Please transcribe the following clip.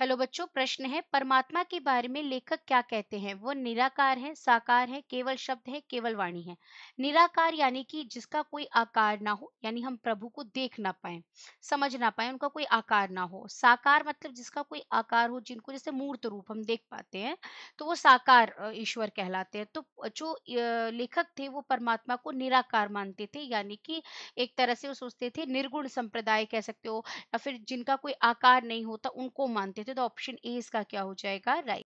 hello बच्चों प्रश्न है परमात्मा के बारे में लेखक क्या कहते हैं वो निराकार है साकार है केवल शब्द है केवल वाणी है निराकार यानी कि जिसका कोई आकार ना हो यानी हम प्रभु को देख ना पाए समझ ना पाए उनका कोई आकार ना हो साकार मतलब जिसका कोई आकार हो जिनको जैसे मूर्त रूप हम देख पाते हैं तो वो साकार ईश्वर कहलाते हैं तो जो लेखक थे वो परमात्मा को निराकार मानते थे यानी कि एक तरह से वो सोचते थे निर्गुण संप्रदाय कह सकते हो या फिर जिनका कोई आकार नहीं होता उनको मानते थे तो ऑप्शन ए इसका क्या हो जाएगा राइट